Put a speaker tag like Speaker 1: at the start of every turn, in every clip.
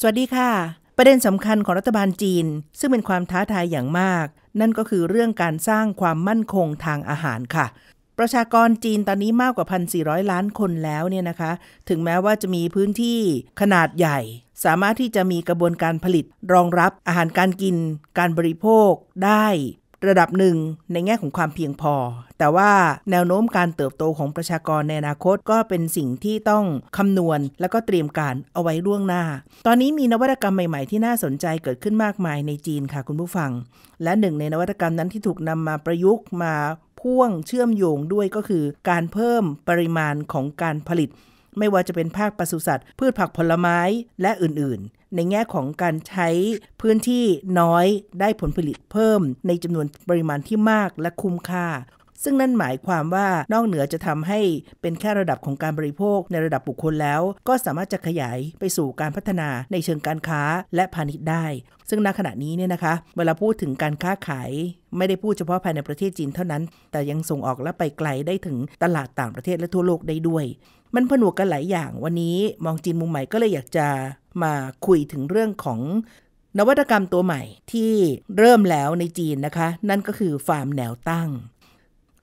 Speaker 1: สวัสดีค่ะ ประเด็นสำคัญของรัฐบาลจีนซึ่งเป็นความท้าทายอย่างมาก นั่นก็คือเรื่องการสร้างความมั่นคงทางอาหารค่ะ ประชากรจีนตอนนี้มากกว่า 1,400 ล้านคนแล้วเนี่ยนะคะ ถึงแม้ว่าจะมีพื้นที่ขนาดใหญ่ สามารถที่จะมีกระบวนการผลิตรองรับอาหารการกิน การบริโภคได้ระดับหนึ่งในแง่ของความเพียงพอ แต่ว่าแนวโน้มการเติบโตของประชากรในอนาคตก็เป็นสิ่งที่ต้องคำนวณ และก็เตรียมการเอาไว้ล่วงหน้า ตอนนี้มีนวัตกรรมใหม่ ๆที่น่าสนใจเกิดขึ้นมากมายในจีนค่ะคุณผู้ฟัง และหนึ่ง ในนวัตกรรมนั้นที่ถูกนำมาประยุกต์มาพ่วงเชื่อมโยงด้วยก็คือการเพิ่มปริมาณของการผลิตไม่ว่าจะเป็นภาคปศุสัตว์พืชผักผลไม้และอื่นๆ ในแง่ของการใช้ พื้นที่น้อยได้ผลผลิตเพิ่ม ในจำนวนปริมาณที่มากและคุ้มค่าซึ่งนั่นหมายความว่านอกเหนือจะทำให้เป็นแค่ระดับของการบริโภค ในระดับบุคคลแล้ว ก็สามารถจะขยายไปสู่การพัฒนาในเชิงการค้าและพาณิชย์ได้ ซึ่งณขณะนี้เนี่ยนะคะ เวลาพูดถึงการค้าขายไม่ได้พูดเฉพาะภายในประเทศจีนเท่านั้น แต่ยังส่งออกและไปไกลได้ถึงตลาดต่างประเทศและทั่วโลกได้ด้วย มันผนวกกันหลายอย่างวันนี้มองจีนมุมใหม่ก็เลยอยากจะมาคุยถึงเรื่องของนวัตกรรมตัวใหม่ที่เริ่มแล้วในจีนนะคะ นั่นก็คือฟาร์มแนวตั้ง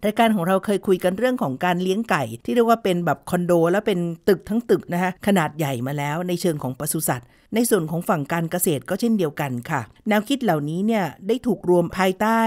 Speaker 1: รายการของเราเคยคุยกันเรื่องของการเลี้ยงไก่ ที่เรียกว่าเป็นแบบคอนโดแล้วเป็นตึกทั้งตึกนะคะขนาดใหญ่มาแล้วในเชิงของปศุสัตว์ ในส่วนของฝั่งการเกษตรก็เช่นเดียวกันค่ะ แนวคิดเหล่านี้เนี่ยได้ถูกรวมภายใต้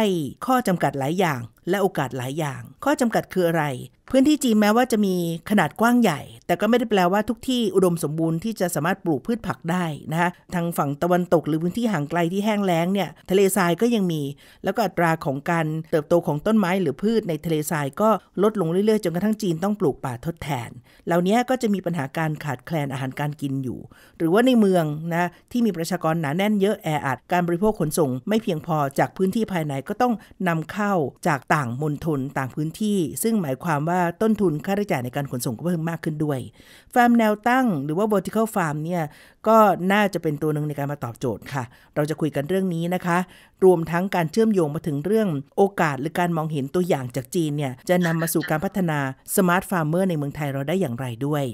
Speaker 1: ข้อจำกัดหลายอย่าง และโอกาสหลายอย่าง ข้อจำกัดคืออะไรพื้นที่จีนแม้ว่าจะมีขนาดกว้างใหญ่ แต่ก็ไม่ได้แปลว่าทุกที่อุดมสมบูรณ์ที่จะสามารถปลูกพืชผักได้นะคะทางฝั่งตะวันตกหรือพื้นที่ห่างไกลที่แห้งแล้งเนี่ยทะเลทรายก็ยังมี แล้วก็อัตราของการเติบโตของต้นไม้หรือพืชในทะเลทรายก็ลดลงเรื่อยๆจนกระทั่งจีนต้องปลูกป่าทดแทน เหล่านี้ก็จะมีปัญหาการขาดแคลนอาหารการกินอยู่ หรือว่าในเมืองนะที่มีประชากรหนาแน่นเยอะแออัดการบริโภคขนส่งไม่เพียงพอจากพื้นที่ภายในก็ต้องนำเข้าจากต่างมณฑลต่างพื้นที่ ซึ่งหมายความว่าาต้นทุนค่าใช้จ่ายในการขนส่งก็เพิ่มมากขึ้นด้วย ฟาร์มแนวตั้งหรือว่า vertical farm เนี่ย ก็น่าจะเป็นตัวหนึ่งในการมาตอบโจทย์ค่ะ เราจะคุยกันเรื่องนี้นะคะ รวมทั้งการเชื่อมโยงมาถึงเรื่องโอกาสหรือการมองเห็นตัวอย่างจากจีนเนี่ย จะนำมาสู่การพัฒนาสมาร์ทฟาร์มเมอร์ในเมืองไทยเราได้อย่างไรด้วย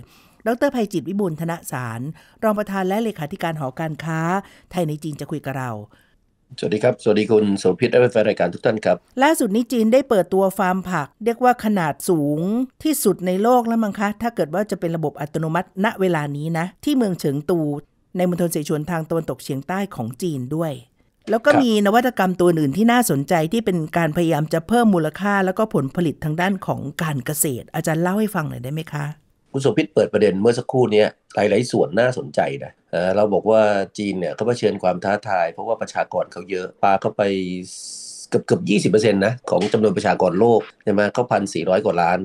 Speaker 1: ดรภัยจิตวิบูลธนสาร รองประธานและเลขาธิการหอการค้าไทยในจีนจะคุยกับเรา
Speaker 2: สวัสดีครับ สวัสดีคุณ โสภิตและแฟนรายการทุกท่านครับ
Speaker 1: ล่าสุดนี้จีนได้เปิดตัวฟาร์มผัก เรียกว่าขนาดสูงที่สุดในโลกแล้วมั้งคะ ถ้าเกิดว่าจะเป็นระบบอัตโนมัติณเวลานี้นะ ที่เมืองเฉิงตู ในมณฑลเสฉวนทางตะวันตกเฉียงใต้ของจีนด้วย แล้วก็มีนวัตกรรมตัวอื่นที่น่าสนใจที่เป็นการพยายามจะเพิ่มมูลค่าแล้วก็ผลผลิตทางด้านของการเกษตร อาจารย์เล่าให้ฟังหน่อยได้ไหมคะ
Speaker 2: คุณสมพิษเปิดประเด็นเมื่อสักครู่นี้หลายๆส่วนน่าสนใจนะเราบอกว่าจีนเนี่ยเขาเผชิญความท้าทาย เพราะว่าประชากรเขาเยอะปลาเข้าไปเกือบเกือบยี่สิบเปอร์เซ็นต์นะของจำนวนประชากรโลกใช่ไหมเขาพันสี่ร้อยกว่าล้าน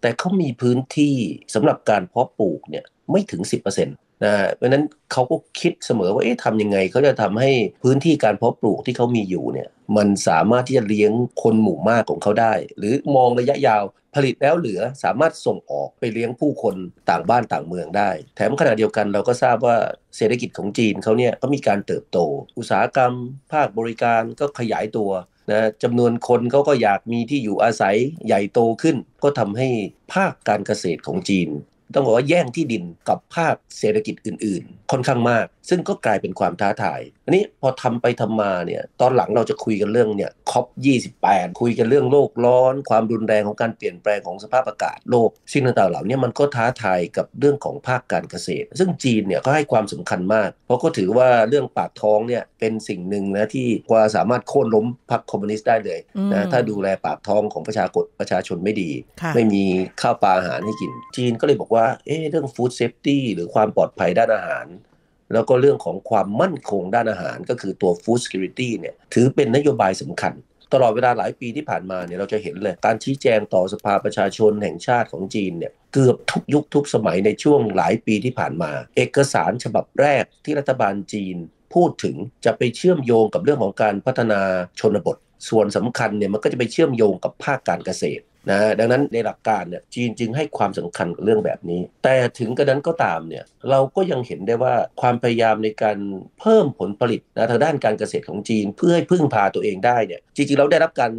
Speaker 2: แต่เขามีพื้นที่สำหรับการเพาะปลูกเนี่ยไม่ถึงสิบเปอร์เซ็นต์นะเพราะนั้นเขาก็คิดเสมอว่าเอ๊ะทำยังไงเขาจะทำให้พื้นที่การเพาะปลูกที่เขามีอยู่เนี่ยมันสามารถที่จะเลี้ยงคนหมู่มากของเขาได้ หรือมองระยะยาวผลิตแล้วเหลือสามารถส่งออกไปเลี้ยงผู้คนต่างบ้านต่างเมืองได้ แถมขณะเดียวกันเราก็ทราบว่าเศรษฐกิจของจีนเขาเนี่ยก็มีการเติบโต อุตสาหกรรม ภาคบริการก็ขยายตัวนะจำนวนคนเขาก็อยากมีที่อยู่อาศัยใหญ่โตขึ้น ก็ทำให้ภาคการเกษตรของจีนต้องบอกว่าแย่งที่ดินกับภาคเศรษฐกิจอื่น ๆ ค่อนข้างมาก ซึ่งก็กลายเป็นความท้าทาย อันนี้พอทำไปทำมาเนี่ยตอนหลังเราจะคุยกันเรื่องเนี่ยคอปยีคุยกันเรื่องโลกร้อน ความรุนแรงของการเปลี่ยนแปลงของสภาพอากาศโลกสิ่งต่างๆเหล่านี้มันก็ท้าทายกับเรื่องของภาคการเกษตร ซึ่งจีนเนี่ยก็ให้ความสำคัญมาก เพราะก็ถือว่าเรื่องปากท้องเนี่ยเป็นสิ่งหนึ่งนะที่กว่าสามารถโค่นล้มพรรคคอมมิวนิสต์ได้เลยนะถ้าดูแลปากท้องของประชากรประชาชนไม่ดีไม่มีข้าวปลาอาหารให้กินจีนก็เลยบอกว่า่าเอ๊เรื่องฟู้ดเซฟตี้หรือความปลอดภัยด้านอาหาร แล้วก็เรื่องของความมั่นคงด้านอาหารก็คือตัวฟู้ดสกิลิตี้เนี่ยถือเป็นนโยบายสำคัญ ตลอดเวลาหลายปีที่ผ่านมาเนี่ยเราจะเห็นเลยการชี้แจงต่อสภาประชาชนแห่งชาติของจีนเนี่ยเกือบทุกยุคทุกสมัยในช่วงหลายปีที่ผ่านมา เอกสารฉบับแรกที่รัฐบาลจีนพูดถึงจะไปเชื่อมโยงกับเรื่องของการพัฒนาชนบท ส่วนสำคัญเนี่ยมันก็จะไปเชื่อมโยงกับภาคการเกษตรนะดังนั้นในหลักการเนี่ยจีนจึงให้ความสำคัญกับเรื่องแบบนี้ แต่ถึงกระนั้นก็ตามเนี่ยเราก็ยังเห็นได้ว่าความพยายามในการเพิ่มผลผลิตนะทางด้านการเกษตรของจีนเพื่อให้พึ่งพาตัวเองได้เนี่ยจริงๆ เราได้รับการ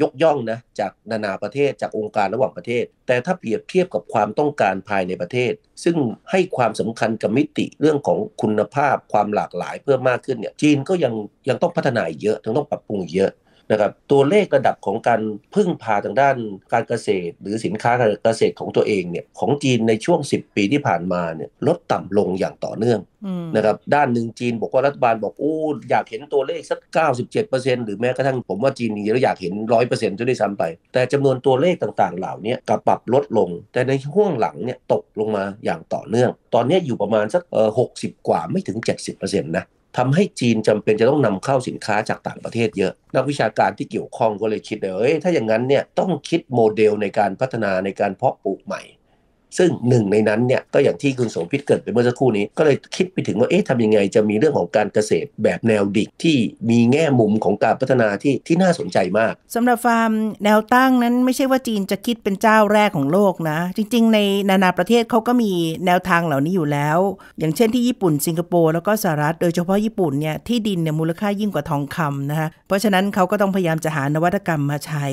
Speaker 2: ยกย่องนะจากนานาประเทศจากองค์การระหว่างประเทศ แต่ถ้าเปรียบเทียบกับความต้องการภายในประเทศ ซึ่งให้ความสำคัญกับมิติเรื่องของคุณภาพความหลากหลายเพิ่มมากขึ้นเนี่ยจีนก็ยังยังต้องพัฒนาเยอะยังต้องปรับปรุงเยอะนะครับตัวเลขระดับของการพึ่งพาทางด้านการเกษตรหรือสินค้าการเกษตรของตัวเองเนี่ยของจีนในช่วง 10 ปีที่ผ่านมาเนี่ยลดต่ำลงอย่างต่อเนื่องนะครับด้านหนึ่งจีนบอกว่ารัฐบาลบอกโอ้อยากเห็นตัวเลขสัก97%หรือแม้กระทั่งผมว่าจีนนีแเ้าอยากเห็น 100%จะได้ซ้ำไป แต่จำนวนตัวเลขต่างๆเหล่านี้กับปรับลดลง แต่ในห่วงหลังเนี่ยตกลงมาอย่างต่อเนื่อง ตอนนี้อยู่ประมาณสักหกสิบกว่าไม่ถึง 70%นะทำให้จีนจำเป็นจะต้องนำเข้าสินค้าจากต่างประเทศเยอะ นักวิชาการที่เกี่ยวข้องก็เลยคิดเลยถ้าอย่างนั้นเนี่ยต้องคิดโมเดลในการพัฒนาในการเพาะปลูกใหม่ซึ่งหนึ่งในนั้นเนี่ยก็อย่างที่คุณสมพิตเกิดไปเมื่อสักครู่นี้ ก็เลยคิดไปถึงว่าเอ๊ะทำยังไงจะมีเรื่องของการเกษตรแบบแนวดิกที่มีแง่มุมของการพัฒนาที่ที่น่าสนใจมาก
Speaker 1: สำหรับฟาร์มแนวตั้งนั้นไม่ใช่ว่าจีนจะคิดเป็นเจ้าแรกของโลกนะ จริงๆ ในนานาประเทศเขาก็มีแนวทางเหล่านี้อยู่แล้ว อย่างเช่นที่ญี่ปุ่นสิงคโปร์แล้วก็สหรัฐ โดยเฉพาะญี่ปุ่นเนี่ยที่ดินเนี่ยมูลค่ายิ่งกว่าทองคำนะคะเพราะฉะนั้นเขาก็ต้องพยายามจะหานวัตกรรมมาใช้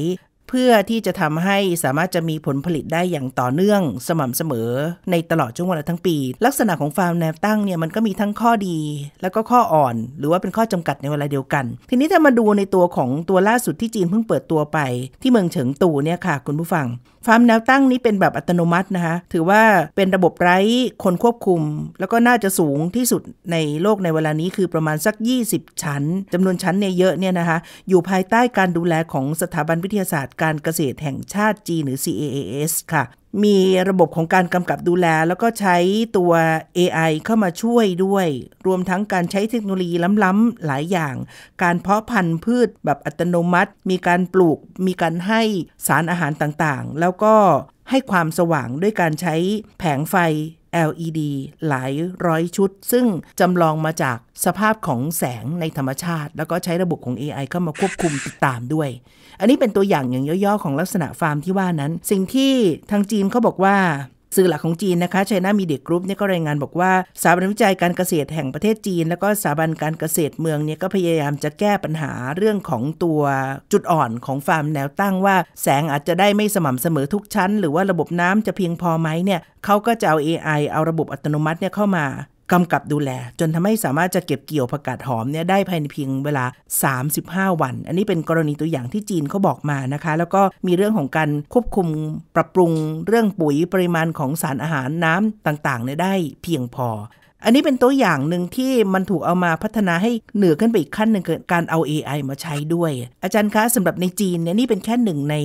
Speaker 1: เพื่อที่จะทำให้สามารถจะมีผลผลิตได้อย่างต่อเนื่อง สม่ำเสมอในตลอดช่วงเวลาทั้งปี ลักษณะของฟาร์มแนวตั้งเนี่ยมันก็มีทั้งข้อดี แล้วก็ข้ออ่อนหรือว่าเป็นข้อจำกัดในเวลาเดียวกัน ทีนี้ถ้ามาดูในตัวของตัวล่าสุดที่จีนเพิ่งเปิดตัวไป ที่เมืองเฉิงตูเนี่ยค่ะคุณผู้ฟังฟาร์มแนวตั้งนี้เป็นแบบอัตโนมัตินะคะถือว่าเป็นระบบไร้คนควบคุม แล้วก็น่าจะสูงที่สุดในโลกในเวลานี้คือประมาณสัก 20 ชั้น จำนวนชั้นเนี่ยเยอะเนี่ยนะคะอยู่ภายใต้การดูแลของสถาบันวิทยาศาสตร์การเกษตรแห่งชาติจีนหรือ CAAS ค่ะ มีระบบของการกำกับดูแลแล้วก็ใช้ตัว AI เข้ามาช่วยด้วย รวมทั้งการใช้เทคโนโลยีล้ำๆหลายอย่าง การเพาะพันธุ์พืชแบบอัตโนมัติ มีการปลูก มีการให้สารอาหารต่างๆ แล้วก็ให้ความสว่างด้วยการใช้แผงไฟ LED หลายร้อยชุด ซึ่ง จำลองมาจากสภาพของแสงในธรรมชาติ แล้วก็ใช้ระบบของ AI เข้ามาควบคุมติดตามด้วย อันนี้เป็นตัวอย่างอย่างย่อๆของลักษณะฟาร์มที่ว่านั้น สิ่งที่ทางจีนเขาบอกว่าสื่อหลักของจีนนะคะ c น่ามีเดียกรุ๊ปเนี่ยก็รายงานบอกว่าสถาบันวิจัยการเกษตรแห่งประเทศจีน แล้วก็สถาบันการเกษตรเมืองเนี่ย ก็พยายามจะแก้ปัญหาเรื่องของตัวจุดอ่อนของฟาร์มแนวตั้งว่า แสงอาจจะได้ไม่สม่ำเสมอทุกชั้น หรือว่าระบบน้ำจะเพียงพอไหมเนี่ยเขาก็จะเอา AI เอาระบบอัตโนมัติเนี่ยเข้ามากำกับดูแล จนทำให้สามารถจะเก็บเกี่ยวผักกาดหอมเนี่ยได้ภายในเพียงเวลา 35 วัน อันนี้เป็นกรณีตัวอย่างที่จีนเขาบอกมานะคะ แล้วก็มีเรื่องของการควบคุมปรับปรุงเรื่องปุ๋ยปริมาณของสารอาหารน้ำต่างๆเนี่ยได้เพียงพออันนี้เป็นตัวอย่างหนึ่งที่มันถูกเอามาพัฒนาให้เหนือขึ้นไปอีกขั้นหนึ่งเกิดการเอา AI มาใช้ด้วย อาจารย์คะสำหรับในจีนเนี่ยนี่เป็นแค่หนึ่งใน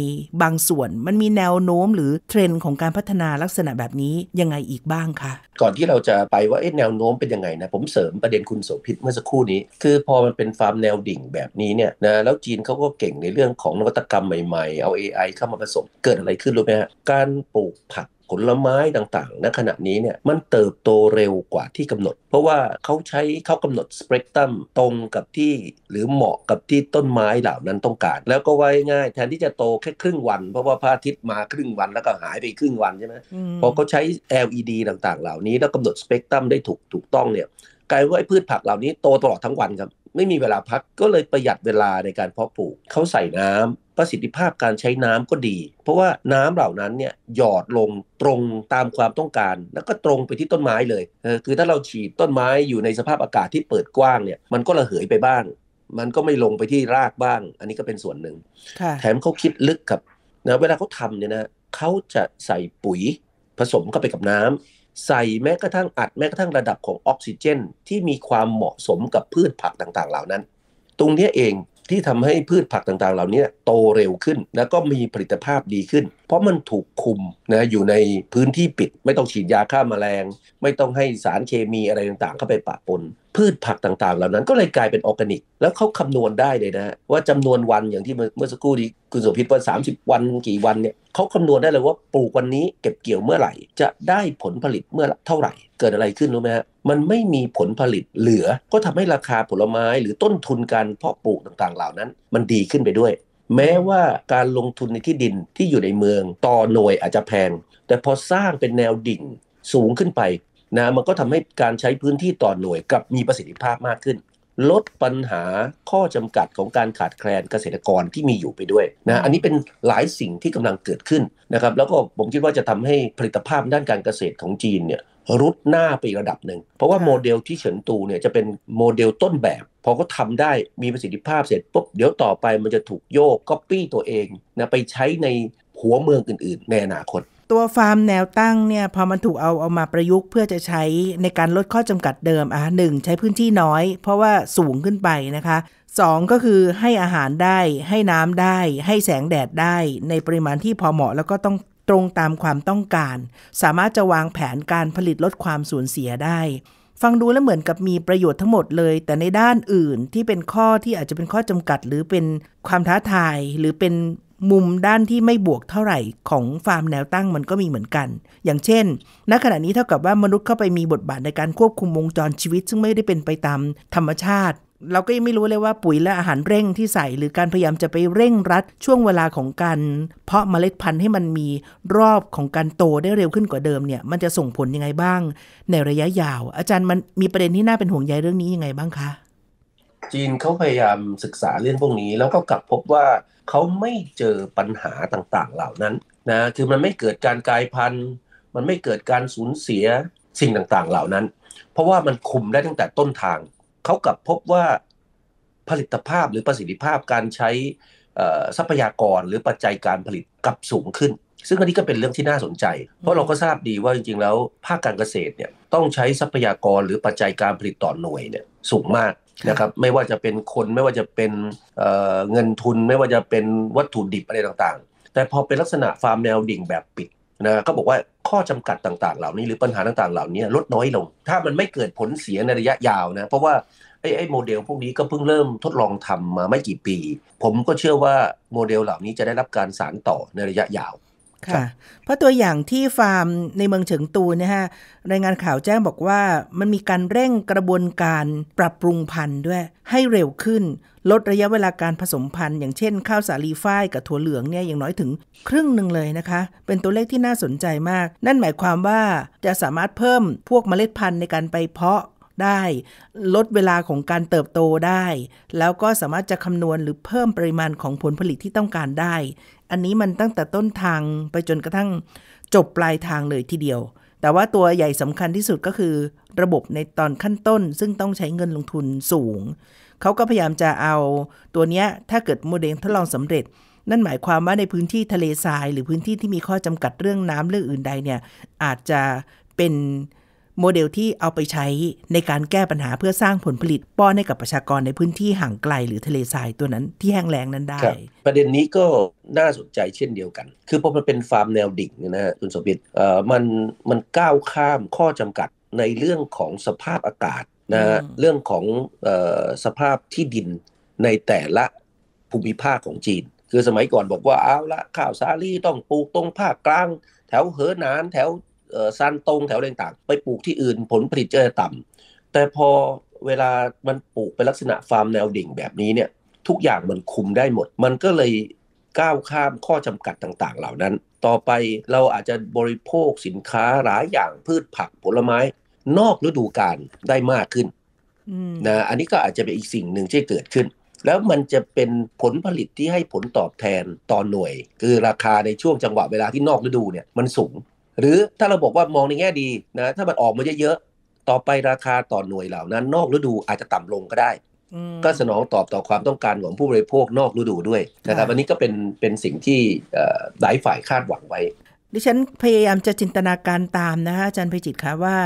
Speaker 1: บางส่วนมันมีแนวโน้มหรือเทรนด์ของการพัฒนาลักษณะแบบนี้ยังไงอีกบ้างคะ
Speaker 2: ก่อนที่เราจะไปว่าแนวโน้มเป็นยังไงนะผมเสริมประเด็นคุณโสภิตเมื่อสักครู่นี้ คือพอมันเป็นฟาร์มแนวดิ่งแบบนี้เนี่ยนะแล้วจีนเขาก็เก่งในเรื่องของนวัตกรรมใหม่ๆ เอา AI เข้ามาผสมเกิดอะไรขึ้นรู้ไหมฮะการปลูกผักผลไม้ต่างๆ ณขณะนี้เนี่ยมันเติบโตเร็วกว่าที่กำหนด เพราะว่าเขาใช้เขากำหนดสเปกตรัมตรงกับที่ หรือเหมาะกับที่ต้นไม้เหล่านั้นต้องการแล้วก็ไว้ง่ายแทนที่จะโตแค่ครึ่งวัน เพราะว่าพระอาทิตย์มาครึ่งวันแล้วก็หายไปครึ่งวันใช่ไหมพอเขาใช้ LED ต่างๆเหล่านี้ แล้วกำหนดสเปกตรัมได้ถูกถูกต้องเนี่ยกลายว่าไอ้พืชผักเหล่านี้โตตลอดทั้งวันครับไม่มีเวลาพักก็เลยประหยัดเวลาในการเพาะปลูกเขาใส่น้ำประสิทธิภาพการใช้น้ำก็ดี เพราะว่าน้ำเหล่านั้นเนี่ยหยอดลงตรงตามความต้องการ แล้วก็ตรงไปที่ต้นไม้เลยเออคือถ้าเราฉีดต้นไม้อยู่ในสภาพอากาศที่เปิดกว้างเนี่ย มันก็ระเหยไปบ้าง มันก็ไม่ลงไปที่รากบ้างอันนี้ก็เป็นส่วนหนึ่งแถมเขาคิดลึกครับนะเวลาเขาทำเนี่ยนะเขาจะใส่ปุ๋ยผสมเข้าไปกับน้ำใส่แม้กระทั่งอัดแม้กระทั่งระดับของออกซิเจน ที่มีความเหมาะสมกับพืชผักต่างๆเหล่านั้น ตรงนี้เองที่ทำให้พืชผักต่างๆเหล่านี้โตเร็วขึ้น แล้วก็มีผลิตภาพดีขึ้น เพราะมันถูกคุมนะอยู่ในพื้นที่ปิด ไม่ต้องฉีดยาฆ่ามาแมลง ไม่ต้องให้สารเคมีอะไรต่างๆเข้าไปปะปน พืชผักต่างๆเหล่านั้นก็เลยกลายเป็นออร์แกนิก แล้วเขาคำนวณได้เลยนะว่าจำนวนวันอย่างที่เมื่อสักครู่นี้คุณสุพิษว่า30 วันกี่วันเนี่ยเขาคำนวณได้เลยว่าปลูกวันนี้เก็บเกี่ยวเมื่อไหร่ จะได้ผลผลิตเมื่อเท่าไหร่ เกิดอะไรขึ้นรู้ไหมฮะมันไม่มีผลผลิตเหลือ ก็ทำให้ราคาผลไม้ หรือต้นทุนการเพาะปลูกต่างๆเหล่านั้น มันดีขึ้นไปด้วย แม้ว่าการลงทุนในที่ดินที่อยู่ในเมืองต่อหน่วยอาจจะแพง แต่พอสร้างเป็นแนวดิ่งสูงขึ้นไปนะมันก็ทำให้การใช้พื้นที่ต่อหน่วยกับมีประสิทธิภาพมากขึ้นลดปัญหาข้อจำกัดของการขาดแคลนเกษตรกรที่มีอยู่ไปด้วยนะ อันนี้เป็นหลายสิ่งที่กำลังเกิดขึ้นนะครับ แล้วก็ผมคิดว่าจะทำให้ผลิตภาพด้านการเกษตรของจีนเนี่ยรุดหน้าไประดับหนึ่ง เพราะว่าโมเดลที่เฉินตูเนี่ยจะเป็นโมเดลต้นแบบ พอเขาทาได้มีประสิทธิภาพเสร็จปุ๊บเดี๋ยวต่อไปมันจะถูกโยกก๊อปปี้ตัวเองนะไปใช้ในหัวเมืองอื่นๆในอนาคต
Speaker 1: ตัวฟาร์มแนวตั้งเนี่ย พอมันถูกเอาเอามาประยุกต์ เพื่อจะใช้ในการลดข้อจำกัดเดิมอ่ะหนึ่งใช้พื้นที่น้อย เพราะว่าสูงขึ้นไปนะคะสองก็คือให้อาหารได้ ให้น้ำได้ ให้แสงแดดได้ ในปริมาณที่พอเหมาะแล้วก็ต้องตรงตามความต้องการ สามารถจะวางแผนการผลิตลดความสูญเสียได้ ฟังดูแล้วเหมือนกับมีประโยชน์ทั้งหมดเลย แต่ในด้านอื่นที่เป็นข้อที่อาจจะเป็นข้อจำกัด หรือเป็นความท้าทายหรือเป็นมุมด้านที่ไม่บวกเท่าไหร่ ของฟาร์มแนวตั้งมันก็มีเหมือนกัน อย่างเช่นณขณะนี้เท่ากับว่ามนุษย์เข้าไปมีบทบาทในการควบคุมวงจรชีวิตซึ่งไม่ได้เป็นไปตามธรรมชาติ เราก็ยังไม่รู้เลยว่าปุ๋ยและอาหารเร่งที่ใส่ หรือการพยายามจะไปเร่งรัดช่วงเวลาของการเพราะเมล็ดพันธุ์ให้มันมีรอบของการโตได้เร็วขึ้นกว่าเดิมเนี่ยมันจะส่งผลยังไงบ้าง ในระยะยาวอาจารย์มันมีประเด็นที่น่าเป็นห่วงใยเรื่องนี้ยังไงบ้างคะ
Speaker 2: จีนเขาพยายามศึกษาเรื่องพวกนี้ แล้วก็กลับพบว่าเขาไม่เจอปัญหาต่างๆ เหล่านั้นนะคือมันไม่เกิดการกลายพันธุ์ มันไม่เกิดการสูญเสียสิ่งต่างๆเหล่านั้น เพราะว่ามันคุมได้ตั้งแต่ต้นทาง เขากลับพบว่าผลิตภาพหรือประสิทธิภาพการใช้ทรัพยากรหรือปัจจัยการผลิตกลับสูงขึ้น ซึ่งอันนี้ก็เป็นเรื่องที่น่าสนใจ เพราะเราก็ทราบดีว่าจริงๆ แล้วภาคการเกษตรเนี่ยต้องใช้ทรัพยากรหรือปัจจัยการผลิตต่อหน่วยเนี่ยสูงมากนะครับไม่ว่าจะเป็นคนไม่ว่าจะเป็นเงินทุน ไม่ว่าจะเป็นวัตถุดิบอะไรต่างๆ แต่พอเป็นลักษณะฟาร์มแนวดิ่งแบบปิดนะเขาบอกว่าข้อจำกัดต่างๆเหล่านี้หรือปัญหาต่างๆเหล่านี้ลดน้อยลง ถ้ามันไม่เกิดผลเสียในระยะยาวนะเพราะว่าไอ้ไอ้โมเดลพวกนี้ก็เพิ่งเริ่มทดลองทำมาไม่กี่ปี ผมก็เชื่อว่าโมเดลเหล่านี้จะได้รับการสานต่อในระยะยาว
Speaker 1: ค่ะเพราะตัวอย่างที่ฟาร์มในเมืองเฉิงตูนะฮะรายงานข่าวแจ้งบอกว่ามันมีการเร่งกระบวนการปรับปรุงพันธุ์ด้วยให้เร็วขึ้น ลดระยะเวลาการผสมพันธุ์อย่างเช่นข้าวสาลีฝ้ายกับถั่วเหลืองเนี่ยอย่างน้อยถึงครึ่งหนึ่งเลยนะคะ เป็นตัวเลขที่น่าสนใจมาก นั่นหมายความว่าจะสามารถเพิ่มพวกเมล็ดพันธุ์ในการไปเพาะได้ ลดเวลาของการเติบโตได้ แล้วก็สามารถจะคำนวณหรือเพิ่มปริมาณของผลผลิตที่ต้องการได้อันนี้มันตั้งแต่ต้นทางไปจนกระทั่งจบปลายทางเลยทีเดียว แต่ว่าตัวใหญ่สำคัญที่สุดก็คือ ระบบในตอนขั้นต้นซึ่งต้องใช้เงินลงทุนสูง เขาก็พยายามจะเอาตัวเนี้ย ถ้าเกิดโมเดลทดลองสำเร็จ นั่นหมายความว่าในพื้นที่ทะเลทราย หรือพื้นที่ที่มีข้อจำกัดเรื่องน้ำเรื่องอื่นใดเนี่ย อาจจะเป็นโมเดลที่เอาไปใช้ในการแก้ปัญหาเพื่อสร้างผลผลิต ป้อนให้กับประชากรในพื้นที่ห่างไกลหรือทะเลทรายตัวนั้นที่แห้งแล้งนั้นได้
Speaker 2: ประเด็นนี้ก็น่าสนใจเช่นเดียวกัน คือพอมันเป็นฟาร์มแนวดิ่งนะฮะคุณสมบิตเอ่อมันมันก้าวข้ามข้อจำกัดในเรื่องของสภาพอากาศนะฮะเรื่องของออสภาพที่ดินในแต่ละภูมิภาคของจีน คือสมัยก่อนบอกว่าเอาละข้าวสาลีต้องปลูกตรงภาคกลาง แถวเหอหนานแถวซันตรงแถวอะไรต่างไปปลูกที่อื่นผลผลิตจะต่ำแต่พอเวลามันปลูกเป็นลักษณะฟาร์มแนวดิ่งแบบนี้เนี่ย ทุกอย่างมันคุมได้หมด มันก็เลยก้าวข้ามข้อจำกัดต่างๆเหล่านั้น ต่อไปเราอาจจะบริโภคสินค้าหลายอย่างพืชผักผลไม้ นอกฤดูกาลได้มากขึ้นนะอันนี้ก็อาจจะเป็นอีกสิ่งหนึ่งที่เกิดขึ้น แล้วมันจะเป็นผลผลิตที่ให้ผลตอบแทนต่อนหน่วย คือราคาในช่วงจังหวะเวลาที่นอกฤดูเนี่ยมันสูงหรือถ้าเราบอกว่ามองในแง่ดีนะถ้ามันออกมาเยอะๆ ต่อไปราคาต่อหน่วยเหล่านั้น นอกฤดูอาจจะต่ำลงก็ได้ก็สนองตอบต่อความต้องการของผู้บริโภคนอกฤดูด้วยนะครับอันนี้ก็เป็นเป็นสิ่งที่หลายฝ่ายคาดหวังไว้
Speaker 1: ดิฉันพยายามจะจินตนาการตามนะะอาจารย์พิจิตรคะว่า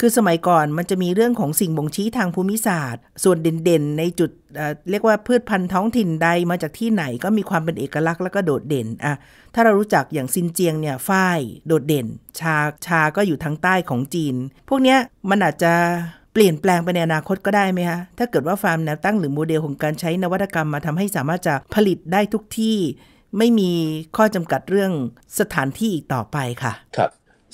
Speaker 1: คือสมัยก่อนมันจะมีเรื่องของสิ่งบ่งชี้ทางภูมิศาสตร์ ส่วนเด่นๆ ในจุด เรียกว่าพืชพันธุ์ท้องถิ่นใดมาจากที่ไหนก็มีความเป็นเอกลักษณ์แล้วก็โดดเด่นอ่ะ ถ้าเรารู้จักอย่างซินเจียงเนี่ยฝ้ายโดดเด่น ชาชา ก็อยู่ทางใต้ของจีน พวกเนี้ยมันอาจจะเปลี่ยนแปลงไปในอนาคตก็ได้ไหมคะ ถ้าเกิดว่าฟาร์มแนวตั้งหรือโมเดลของการใช้นวัตกรรมมาทำให้สามารถจะผลิตได้ทุกที่ไม่มีข้อจำกัดเรื่องสถานที่อีกต่อไปค่ะ ครับ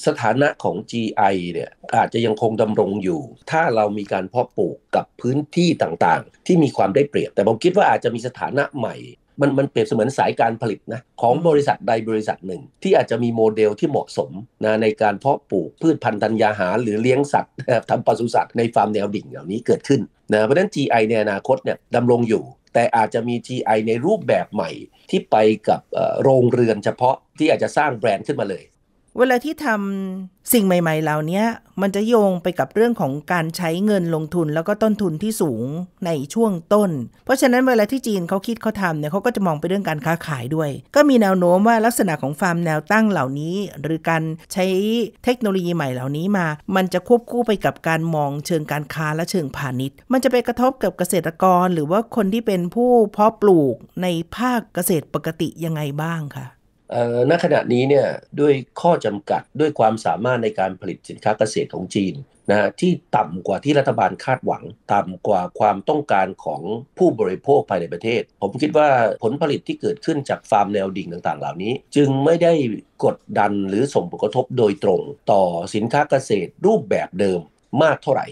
Speaker 2: สถานะของ GI เนี่ยอาจจะยังคงดำรงอยู่ ถ้าเรามีการเพาะปลูกกับพื้นที่ต่างๆ ที่มีความได้เปรียบ แต่ผมคิดว่าอาจจะมีสถานะใหม่ มันมันเปรียบเสมือนสายการผลิตนะของบริษัทใดบริษัทหนึ่ง ที่อาจจะมีโมเดลที่เหมาะสมนะในการเพาะปลูกพืชพันธุ์ธัญญาหารหรือเลี้ยงสัตว์ทำปศุสัตว์ ในฟาร์มแนวดิ่งเหล่านี้เกิดขึ้นนะเพราะฉะนั้น GI ในอนาคตเนี่ยดำรงอยู่ แต่อาจจะมี GI ในรูปแบบใหม่ ที่ไปกับโรงเรือนเฉพาะที่อาจจะสร้างแบรนด์ขึ้นมาเลย
Speaker 1: เวลาที่ทำสิ่งใหม่ๆเหล่านี้มันจะโยงไปกับเรื่องของการใช้เงินลงทุนแล้วก็ต้นทุนที่สูงในช่วงต้น เพราะฉะนั้นเวลาที่จีนเขาคิดเขาทำเนี่ยเขาก็จะมองไปเรื่องการค้าขายด้วย ก็มีแนวโน้มว่าลักษณะของฟาร์มแนวตั้งเหล่านี้ หรือการใช้เทคโนโลยีใหม่เหล่านี้มา มันจะควบคู่ไปกับการมองเชิงการค้าและเชิงพาณิชย์ มันจะไปกระทบกับเกษตรกร หรือว่าคนที่เป็นผู้เพาะปลูกในภาคเกษตรปกติยังไงบ้างคะณ ขณะนี้เนี่ย ด้วยข้อจำกัดด
Speaker 2: ้วยความสามารถในการผลิตสินค้าเกษตรของจีนนะที่ต่ำกว่าที่รัฐบาลคาดหวัง ต่ำกว่าความต้องการของผู้บริโภคภายในประเทศ ผมคิดว่าผลผลิตที่เกิดขึ้นจากฟาร์มแนวดิ่งต่างๆ เหล่านี้ จึงไม่ได้กดดันหรือส่งผลกระทบโดยตรงต่อสินค้าเกษตร รูปแบบเดิมมากเท่าไหร่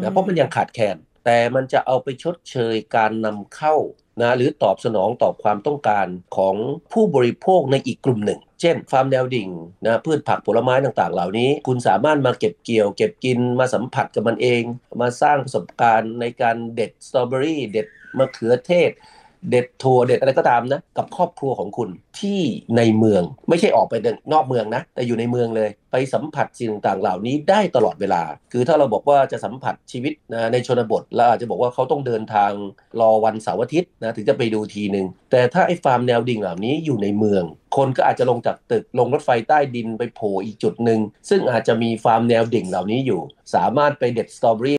Speaker 2: นะเพราะมันยังขาดแคลน แต่มันจะเอาไปชดเชยการนำเข้านะหรือตอบสนองต่อความต้องการของผู้บริโภคในอีกกลุ่มหนึ่ง เช่นฟาร์มแนวดิ่งนะพืชผักผลไม้ต่างๆเหล่านี้ คุณสามารถมาเก็บเกี่ยว เก็บกิน มาสัมผัสกับมันเอง มาสร้างประสบการณ์ในการเด็ดสตรอเบอรี่เด็ดมะเขือเทศเด็ดทัวร์เด็ดอะไรก็ตามนะกับครอบครัวของคุณที่ในเมืองไม่ใช่ออกไปนอกเมืองนะแต่อยู่ในเมืองเลยไปสัมผัสสิ่งต่างๆเหล่านี้ได้ตลอดเวลา คือถ้าเราบอกว่าจะสัมผัสชีวิตนะในชนบทเราอาจจะบอกว่าเขาต้องเดินทางรอวันเสาร์อาทิตย์นะถึงจะไปดูทีหนึ่งแต่ถ้าไอ้ฟาร์มแนวดิ่งเหล่านี้อยู่ในเมือง คนก็อาจจะลงจากตึกลงรถไฟใต้ดินไปโผล่อีกจุดหนึ่งซึ่งอาจจะมีฟาร์มแนวดิ่งเหล่านี้อยู่ สามารถไปเด็ดสตรอเบอรี่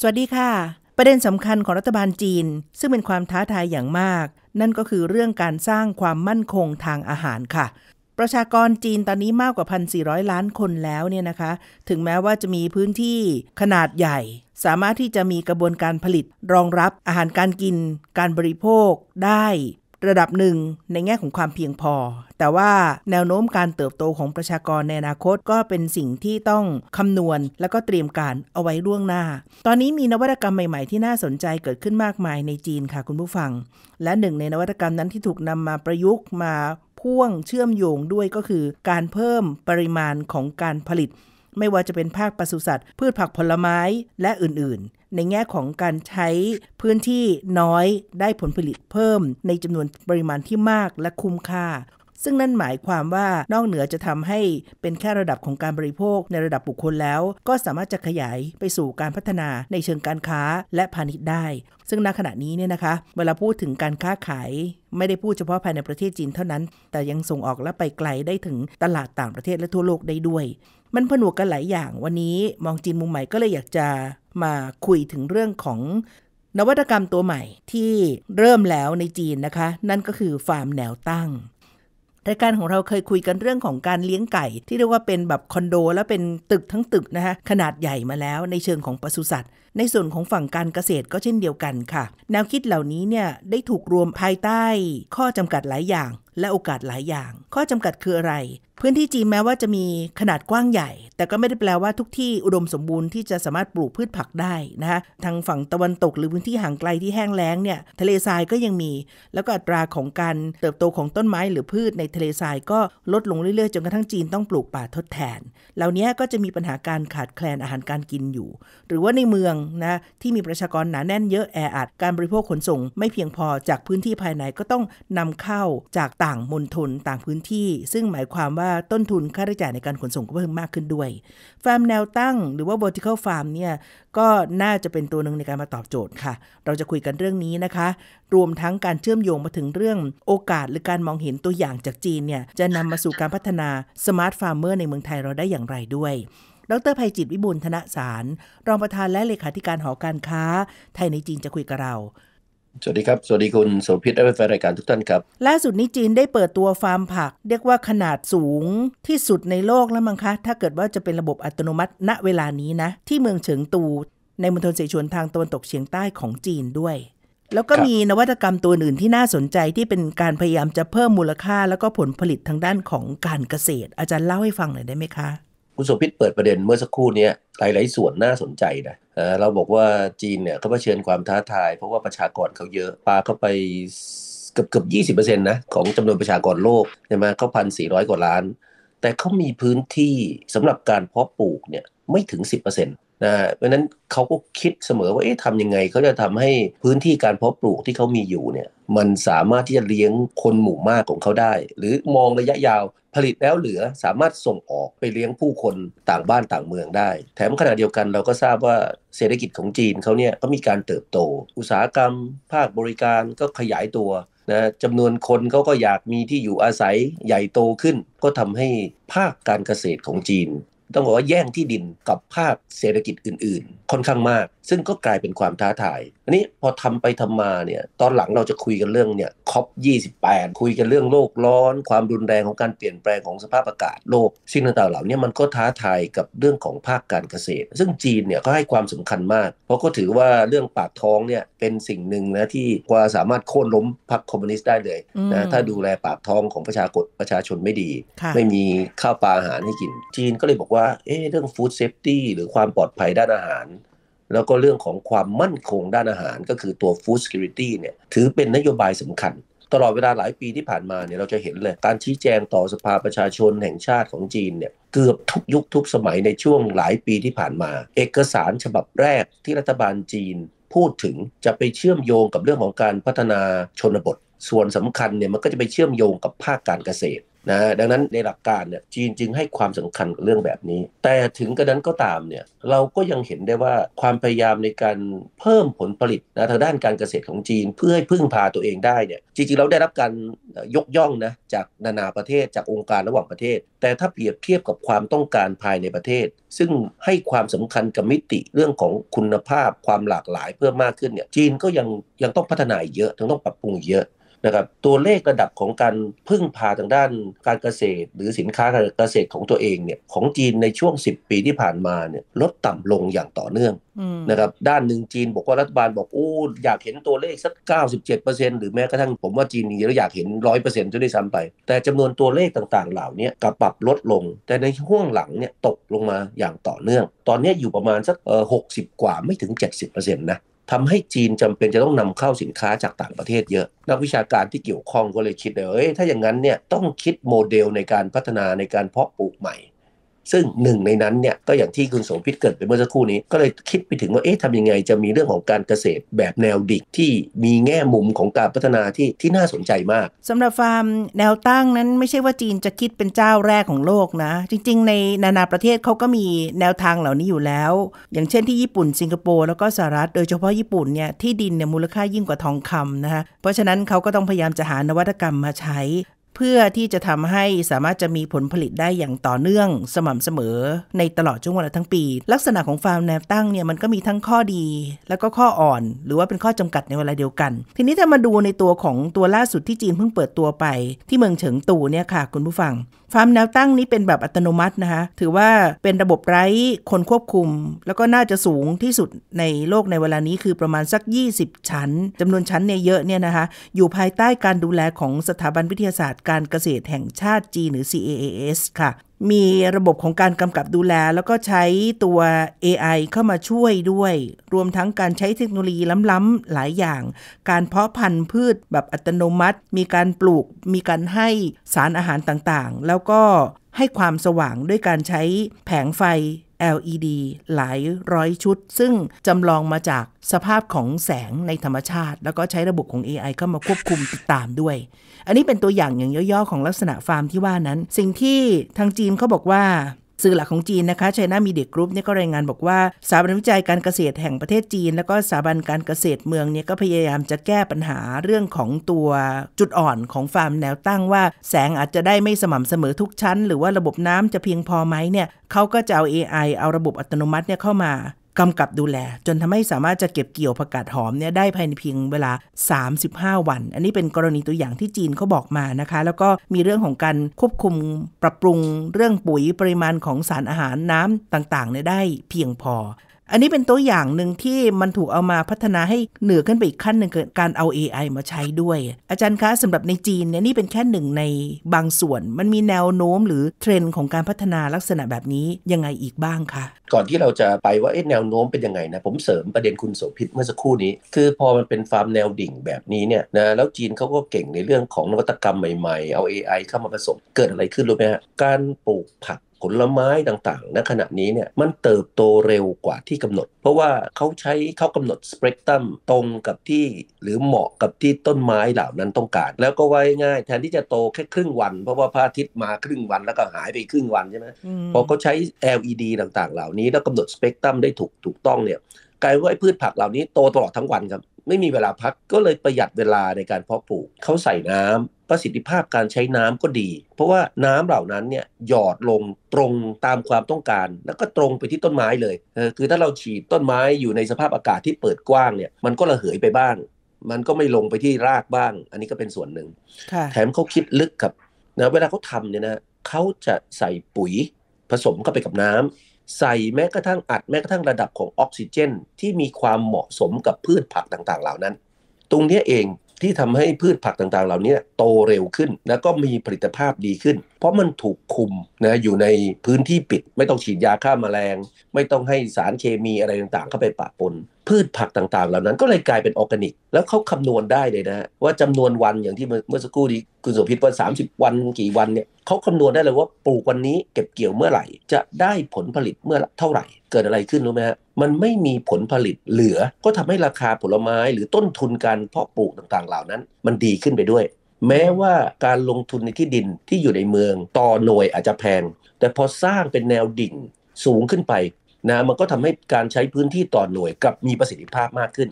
Speaker 3: สวัสด
Speaker 1: ีค่ะ ประเด็นสำคัญของรัฐบาลจีนซึ่งเป็นความท้าทายอย่างมาก นั่นก็คือเรื่องการสร้างความมั่นคงทางอาหารค่ะ ประชากรจีนตอนนี้มากกว่า 1,400 ล้านคนแล้วเนี่ยนะคะ ถึงแม้ว่าจะมีพื้นที่ขนาดใหญ่ สามารถที่จะมีกระบวนการผลิตรองรับอาหารการกิน การบริโภคได้ระดับหนึ่งในแง่ของความเพียงพอ แต่ว่าแนวโน้มการเติบโตของประชากรในอนาคตก็เป็นสิ่งที่ต้องคำนวณและก็เตรียมการเอาไว้ล่วงหน้า ตอนนี้มีนวัตกรรมใหม่ๆที่น่าสนใจเกิดขึ้นมากมายในจีนค่ะ คุณผู้ฟัง และหนึ่งในนวัตกรรมนั้นที่ถูกนำมาประยุกต์มาพ่วงเชื่อมโยงด้วยก็คือการเพิ่มปริมาณของการผลิตไม่ว่าจะเป็นภาคปศุสัตว์พืชผักผลไม้และอื่นๆ ในแง่ของการใช้ พื้นที่น้อยได้ผลผลิตเพิ่ม ในจำนวนปริมาณที่มากและคุ้มค่าซึ่งนั่นหมายความว่านอกเหนือจะทำให้เป็นแค่ระดับของการบริโภค ในระดับบุคคลแล้ว ก็สามารถจะขยายไปสู่การพัฒนาในเชิงการค้าและพาณิชย์ได้ ซึ่งณขณะนี้เนี่ยนะคะ เวลาพูดถึงการค้าขาย ไม่ได้พูดเฉพาะภายในประเทศจีนเท่านั้น แต่ยังส่งออกและไปไกลได้ถึงตลาดต่างประเทศและทั่วโลกได้ด้วย มันผนวกกันหลายอย่างวันนี้ มองจีนมุมใหม่ก็เลยอยากจะมาคุยถึงเรื่องของนวัตกรรมตัวใหม่ที่เริ่มแล้วในจีนนะคะ นั่นก็คือฟาร์มแนวตั้งรายการของเราเคยคุยกันเรื่องของการเลี้ยงไก่ ที่เรียกว่าเป็นแบบคอนโดแล้วเป็นตึกทั้งตึกนะคะขนาดใหญ่มาแล้วในเชิงของปศุสัตว์ ในส่วนของฝั่งการเกษตรก็เช่นเดียวกันค่ะ แนวคิดเหล่านี้เนี่ยได้ถูกรวมภายใต้ ข้อจำกัดหลายอย่าง และโอกาสหลายอย่าง ข้อจำกัดคืออะไรพื้นที่จีนแม้ว่าจะมีขนาดกว้างใหญ่ แต่ก็ไม่ได้แปลว่าทุกที่อุดมสมบูรณ์ที่จะสามารถปลูกพืชผักได้นะคะทางฝั่งตะวันตกหรือพื้นที่ห่างไกลที่แห้งแล้งเนี่ยทะเลทรายก็ยังมี แล้วก็อัตราของการเติบโตของต้นไม้หรือพืชในทะเลทรายก็ลดลงเรื่อยๆจนกระทั่งจีนต้องปลูกป่าทดแทน เหล่านี้ก็จะมีปัญหาการขาดแคลนอาหารการกินอยู่ หรือว่าในเมืองนะที่มีประชากรหนาแน่นเยอะแออัดการบริโภคขนส่งไม่เพียงพอจากพื้นที่ภายในก็ต้องนำเข้าจากต่างมณฑลต่างพื้นที่ ซึ่งหมายความว่าาต้นทุนค่าใช้จ่ายในการขนส่งก็เพิ่มมากขึ้นด้วย ฟาร์มแนวตั้งหรือว่า vertical farm เนี่ย ก็น่าจะเป็นตัวหนึ่งในการมาตอบโจทย์ค่ะ เราจะคุยกันเรื่องนี้นะคะ รวมทั้งการเชื่อมโยงมาถึงเรื่องโอกาสหรือการมองเห็นตัวอย่างจากจีนเนี่ย จะนำมาสู่การพัฒนาสมาร์ทฟาร์มเมอร์ในเมืองไทยเราได้อย่างไรด้วย ดรภัยจิตวิบูลธนสาร รองประธานและเลขาธิการหอการค้าไทยในจีนจะคุยกับเรา
Speaker 2: สวัสดีครับ สวัสดีคุณ โสภิตและแฟนรายการทุกท่านครับ
Speaker 1: ล่าสุดนี้จีนได้เปิดตัวฟาร์มผัก เรียกว่าขนาดสูงที่สุดในโลกแล้วมั้งคะ ถ้าเกิดว่าจะเป็นระบบอัตโนมัติณเวลานี้นะ ที่เมืองเฉิงตูในมณฑลเสฉวนทางตะวันตกเฉียงใต้ของจีนด้วย แล้วก็มีนวัตกรรมตัวอื่นที่น่าสนใจที่เป็นการพยายามจะเพิ่มมูลค่าแล้วก็ผลผลิตทางด้านของการเกษตร อาจารย์เล่าให้ฟังหน่อยได้ไหมคะ
Speaker 2: คุณสมพิษเปิดประเด็นเมื่อสักครู่นี้หลายๆส่วนน่าสนใจนะเราบอกว่าจีนเนี่ยเขาเผชิญความท้าทาย เพราะว่าประชากรเขาเยอะปลาเข้าไปเกือบเกือบยี่สิบเปอร์เซ็นต์นะของจำนวนประชากรโลกใช่ไหมเขาพันสี่ร้อยกว่าล้าน แต่เขามีพื้นที่สำหรับการเพาะปลูกเนี่ยไม่ถึงสิบเปอร์เซ็นต์นะเพราะนั้นเขาก็คิดเสมอว่าเอ๊ะทำยังไงเขาจะทำให้พื้นที่การเพาะปลูกที่เขามีอยู่เนี่ยมันสามารถที่จะเลี้ยงคนหมู่มากของเขาได้ หรือมองระยะยาวผลิตแล้วเหลือสามารถส่งออกไปเลี้ยงผู้คนต่างบ้านต่างเมืองได้ แถมขณะเดียวกันเราก็ทราบว่าเศรษฐกิจของจีนเขาเนี่ยก็มีการเติบโต อุตสาหกรรม ภาคบริการก็ขยายตัวนะจำนวนคนเขาก็อยากมีที่อยู่อาศัยใหญ่โตขึ้น ก็ทำให้ภาคการเกษตรของจีนต้องบอกว่าแย่งที่ดินกับภาคเศรษฐกิจอื่น ๆ ค่อนข้างมาก ซึ่งก็กลายเป็นความท้าทาย อันนี้พอทำไปทำมาเนี่ยตอนหลังเราจะคุยกันเรื่องเนี่ยคอปยีคุยกันเรื่องโลกร้อน ความรุนแรงของการเปลี่ยนแปลงของสภาพอากาศโลกสิ่งต่างๆเหล่านี้มันก็ท้าทายกับเรื่องของภาคการเกษตร ซึ่งจีนเนี่ยก็ให้ความสำคัญมาก เพราะก็ถือว่าเรื่องปากท้องเนี่ยเป็นสิ่งหนึ่งนะที่กว่าสามารถโค่นล้มพรรคคอมมิวนิสต์ได้เลยนะถ้าดูแลปากท้องของประชากรประชาชนไม่ดีไม่มีข้าวปลาอาหารให้กินจีนก็เลยบอกว่า่าเอ๊เรื่องฟู้ดเซฟตี้หรือความปลอดภัยด้านอาหาร แล้วก็เรื่องของความมั่นคงด้านอาหารก็คือตัวฟู้ดสกิลิตี้เนี่ยถือเป็นนโยบายสำคัญ ตลอดเวลาหลายปีที่ผ่านมาเนี่ยเราจะเห็นเลยการชี้แจงต่อสภาประชาชนแห่งชาติของจีนเนี่ยเกือบทุกยุคทุกสมัยในช่วงหลายปีที่ผ่านมา เอกสารฉบับแรกที่รัฐบาลจีนพูดถึงจะไปเชื่อมโยงกับเรื่องของการพัฒนาชนบท ส่วนสำคัญเนี่ยมันก็จะไปเชื่อมโยงกับภาคการเกษตรนะดังนั้นในหลักการเนี่ยจีนจึงให้ความสำคัญกับเรื่องแบบนี้ แต่ถึงกระนั้นก็ตามเนี่ยเราก็ยังเห็นได้ว่าความพยายามในการเพิ่มผลผลิตนะทางด้านการเกษตรของจีนเพื่อให้พึ่งพาตัวเองได้เนี่ยจริงๆเราได้รับการยกย่องนะจากนานาประเทศจากองค์การระหว่างประเทศ แต่ถ้าเปรียบเทียบกับความต้องการภายในประเทศ ซึ่งให้ความสำคัญกับมิติเรื่องของคุณภาพความหลากหลายเพิ่มมากขึ้นเนี่ยจีนก็ยังยังต้องพัฒนาเยอะยังต้องปรับปรุงเยอะนะครับตัวเลขระดับของการพึ่งพาทางด้านการเกษตรหรือสินค้าการเกษตรของตัวเองเนี่ยของจีนในช่วง 10 ปีที่ผ่านมาเนี่ยลดต่ำลงอย่างต่อเนื่องนะครับด้านหนึ่งจีนบอกว่ารัฐบาลบอกโอ้อยากเห็นตัวเลขสัก97%หรือแม้กระทั่งผมว่าจีนนีแเ้าอยากเห็น 100%จะได้ซ้ำไป แต่จำนวนตัวเลขต่างๆเหล่านี้กลับปรับลดลง แต่ในห่วงหลังเนี่ยตกลงมาอย่างต่อเนื่อง ตอนนี้อยู่ประมาณสักหกสิบกว่าไม่ถึง 70%นะทำให้จีนจำเป็นจะต้องนำเข้าสินค้าจากต่างประเทศเยอะ นักวิชาการที่เกี่ยวข้องก็เลยคิดเลยถ้าอย่างนั้นเนี่ยต้องคิดโมเดลในการพัฒนาในการเพาะปลูกใหม่ซึ่งหนึ่งในนั้นเนี่ยก็อย่างที่คุณสมพิตเกิดไปเมื่อสักครู่นี้ ก็เลยคิดไปถึงว่าเอ๊ะทำยังไงจะมีเรื่องของการเกษตรแบบแนวดิก ที่มีแง่มุมของการพัฒนาที่ที่น่าสนใจมาก
Speaker 1: สำหรับฟาร์มแนวตั้งนั้นไม่ใช่ว่าจีนจะคิดเป็นเจ้าแรกของโลกนะ จริง ๆ ในนานาประเทศเขาก็มีแนวทางเหล่านี้อยู่แล้ว อย่างเช่นที่ญี่ปุ่นสิงคโปร์แล้วก็สหรัฐ โดยเฉพาะญี่ปุ่นเนี่ยที่ดินเนี่ยมูลค่ายิ่งกว่าทองคำนะคะเพราะฉะนั้นเขาก็ต้องพยายามจะหานวัตกรรมมาใช้เพื่อที่จะทำให้สามารถจะมีผลผลิตได้อย่างต่อเนื่อง สม่ำเสมอในตลอดช่วงเวลาทั้งปี ลักษณะของฟาร์มแนวตั้งเนี่ยมันก็มีทั้งข้อดี แล้วก็ข้ออ่อนหรือว่าเป็นข้อจำกัดในเวลาเดียวกัน ทีนี้ถ้ามาดูในตัวของตัวล่าสุดที่จีนเพิ่งเปิดตัวไป ที่เมืองเฉิงตูเนี่ยค่ะคุณผู้ฟังฟาร์มแนวตั้งนี้เป็นแบบอัตโนมัตินะคะถือว่าเป็นระบบไร้คนควบคุม แล้วก็น่าจะสูงที่สุดในโลกในเวลานี้คือประมาณสัก 20 ชั้น จำนวนชั้นเนี่ยเยอะเนี่ยนะคะอยู่ภายใต้การดูแลของสถาบันวิทยาศาสตร์การเกษตรแห่งชาติจีนหรือ CAAS ค่ะ มีระบบของการกำกับดูแลแล้วก็ใช้ตัว AI เข้ามาช่วยด้วย รวมทั้งการใช้เทคโนโลยีล้ำๆหลายอย่าง การเพาะพันธุ์พืชแบบอัตโนมัติ มีการปลูก มีการให้สารอาหารต่างๆ แล้วก็ให้ความสว่างด้วยการใช้แผงไฟ LED หลายร้อยชุด ซึ่ง จำลองมาจากสภาพของแสงในธรรมชาติ แล้วก็ใช้ระบบของ AI เข้ามาควบคุมติดตามด้วย อันนี้เป็นตัวอย่างอย่างย่อๆของลักษณะฟาร์มที่ว่านั้น สิ่งที่ทางจีนเขาบอกว่าสื่อหลักของจีนนะคะชัยนามีเดียกรุ๊ปเนี่ยก็รายงานบอกว่าสถาบันวิจัยการเกษตรแห่งประเทศจีน แล้วก็สถาบันการเกษตรเมืองเนี่ย ก็พยายามจะแก้ปัญหาเรื่องของตัวจุดอ่อนของฟาร์มแนวตั้งว่า แสงอาจจะได้ไม่สม่ำเสมอทุกชั้น หรือว่าระบบน้ำจะเพียงพอไหมเนี่ยเขาก็จะเอา AI เอาระบบอัตโนมัติเนี่ยเข้ามากำกับดูแล จนทำให้สามารถจะเก็บเกี่ยวผักกาดหอมเนี่ยได้ภายในเพียงเวลา 35 วัน อันนี้เป็นกรณีตัวอย่างที่จีนเขาบอกมานะคะ แล้วก็มีเรื่องของการควบคุมปรับปรุงเรื่องปุ๋ยปริมาณของสารอาหารน้ำต่างๆเนี่ยได้เพียงพออันนี้เป็นตัวอย่างหนึ่งที่มันถูกเอามาพัฒนาให้เหนือขึ้นไปอีกขั้นหนึ่งเกิดการเอา AI มาใช้ด้วย อาจารย์คะสำหรับในจีนเนี่ยนี่เป็นแค่หนึ่งในบางส่วนมันมีแนวโน้มหรือเทรนด์ของการพัฒนาลักษณะแบบนี้ยังไงอีกบ้างคะ
Speaker 2: ก่อนที่เราจะไปว่าแนวโน้มเป็นยังไงนะผมเสริมประเด็นคุณโสภิตเมื่อสักครู่นี้ คือพอมันเป็นฟาร์มแนวดิ่งแบบนี้เนี่ยนะแล้วจีนเขาก็เก่งในเรื่องของนวัตกรรมใหม่ๆ เอา AI เข้ามาผสมเกิดอะไรขึ้นรู้ไหมฮะการปลูกผักผลไม้ต่างๆ ณขณะนี้เนี่ยมันเติบโตเร็วกว่าที่กำหนด เพราะว่าเขาใช้เขากำหนดสเปกตรัมตรงกับที่หรือเหมาะกับที่ต้นไม้เหล่านั้นต้องการ แล้วก็ไว้ง่าย แทนที่จะโตแค่ครึ่งวัน เพราะว่าพระอาทิตย์มาครึ่งวันแล้วก็หายไปครึ่งวันใช่ไหมพอเขาใช้ LED ต่างๆเหล่านี้ แล้วกำหนดสเปกตรัมได้ถูกถูกต้องเนี่ยกลายว่าไอ้พืชผักเหล่านี้โตตลอดทั้งวันครับไม่มีเวลาพักก็เลยประหยัดเวลาในการเพาะปลูกเขาใส่น้ำประสิทธิภาพการใช้น้ำก็ดี เพราะว่าน้ำเหล่านั้นเนี่ยหยอดลงตรงตามความต้องการแล้วก็ตรงไปที่ต้นไม้เลยคือถ้าเราฉีดต้นไม้อยู่ในสภาพอากาศที่เปิดกว้างเนี่ย มันก็ระเหยไปบ้าง มันก็ไม่ลงไปที่รากบ้างอันนี้ก็เป็นส่วนหนึ่งแถมเขาคิดลึกครับนะเวลาเขาทำเนี่ยนะเขาจะใส่ปุ๋ยผสมเข้าไปกับน้ำใส่แม้กระทั่งอัดแม้กระทั่งระดับของออกซิเจน ที่มีความเหมาะสมกับพืชผักต่างๆเหล่านั้น ตรงนี้เองที่ทำให้พืชผักต่างๆเหล่านี้โตเร็วขึ้น แล้วก็มีผลิตภาพดีขึ้น เพราะมันถูกคุมนะอยู่ในพื้นที่ปิด ไม่ต้องฉีดยาฆ่ามาแมลง ไม่ต้องให้สารเคมีอะไรต่างๆเข้าไปปะปนพืชผักต่างๆเหล่านั้นก็เลยกลายเป็นออร์แกนิกแล้วเขาคำนวณได้เลยนะ ว่าจำนวนวันอย่างที่เมื่อสักครู่นี้คุณสุพิษว่า30 วันกี่วันเนี่ยเขาคำนวณได้เลยว่าปลูกวันนี้เก็บเกี่ยวเมื่อไหร่ จะได้ผลผลิตเมื่อเท่าไหร่ เกิดอะไรขึ้นรู้ไหมฮะมันไม่มีผลผลิตเหลือ ก็ทำให้ราคาผลไม้หรือต้นทุนการเพาะปลูกต่างๆเหล่านั้น มันดีขึ้นไปด้วย แม้ว่าการลงทุนในที่ดินที่อยู่ในเมือง ต่อหน่วยอาจจะแพง แต่พอสร้างเป็นแนวดิ่งสูงขึ้นไปนะมันก็ทำให้การใช้พื้นที่ต่อหน่วยกับมีประสิทธิภาพมากขึ้น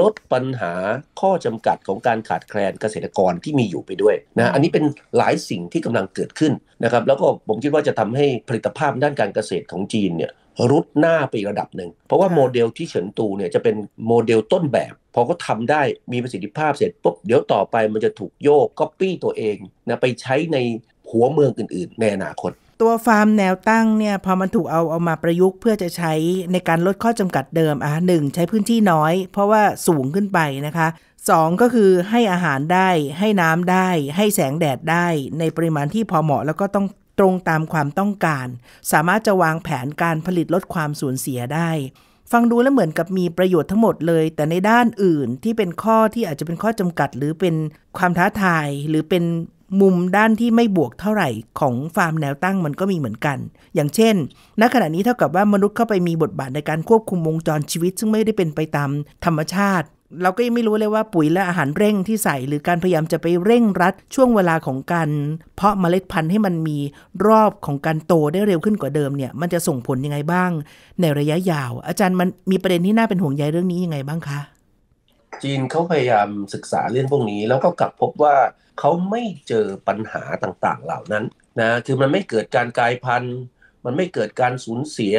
Speaker 2: ลดปัญหาข้อจำกัดของการขาดแคลนเกษตรกรที่มีอยู่ไปด้วยนะอันนี้เป็นหลายสิ่งที่กำลังเกิดขึ้นนะครับแล้วก็ผมคิดว่าจะทำให้ผลิตภาพด้านการเกษตรของจีนเนี่ยรุดหน้าไประดับหนึ่งเพราะว่าโมเดลที่เฉินตูเนี่ยจะเป็นโมเดลต้นแบบพอเขาทาได้มีประสิทธิภาพเสร็จปุ๊บเดี๋ยวต่อไปมันจะถูกโยกก๊อปปี้ตัวเองนะไปใช้ในหัวเมืองอื่นๆในอนาคต
Speaker 1: ตัวฟาร์มแนวตั้งเนี่ยพอมันถูกเอาเอามาประยุกต์ เพื่อจะใช้ในการลดข้อจำกัดเดิมอ่ะหนึ่งใช้พื้นที่น้อยเพราะว่าสูงขึ้นไปนะคะสองก็คือให้อาหารได้ ให้น้ำได้ ให้แสงแดดได้ ในปริมาณที่พอเหมาะแล้วก็ต้องตรงตามความต้องการ สามารถจะวางแผนการผลิตลดความสูญเสียได้ ฟังดูแล้วเหมือนกับมีประโยชน์ทั้งหมดเลย แต่ในด้านอื่นที่เป็นข้อที่อาจจะเป็นข้อจำกัดหรือเป็นความท้าทายหรือเป็นมุมด้านที่ไม่บวกเท่าไหร่ ของฟาร์มแนวตั้งมันก็มีเหมือนกัน อย่างเช่นณขณะนี้เท่ากับว่ามนุษย์เข้าไปมีบทบาทในการควบคุมวงจรชีวิตซึ่งไม่ได้เป็นไปตามธรรมชาติ เราก็ยังไม่รู้เลยว่าปุ๋ยและอาหารเร่งที่ใส่หรือการพยายามจะไปเร่งรัดช่วงเวลาของการเพราะเมล็ดพันธุ์ให้มันมีรอบของการโตได้เร็วขึ้นกว่าเดิมเนี่ยมันจะส่งผลยังไงบ้าง ในระยะยาว อาจารย์มันมีประเด็นที่น่าเป็นห่วงใยเรื่องนี้ยังไงบ้างคะ
Speaker 2: จีนเขาพยายามศึกษาเรื่องพวกนี้ แล้วก็กลับพบว่า เขาไม่เจอปัญหาต่างๆ เหล่านั้นนะคือมันไม่เกิดการกลายพันธุ์ มันไม่เกิ
Speaker 3: ดการสูญเสีย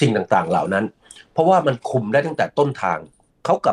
Speaker 3: สิ่งต่างๆเหล่านั้น เพราะว่ามันคุมได้ตั้งแต่ต้นทางเขากลับ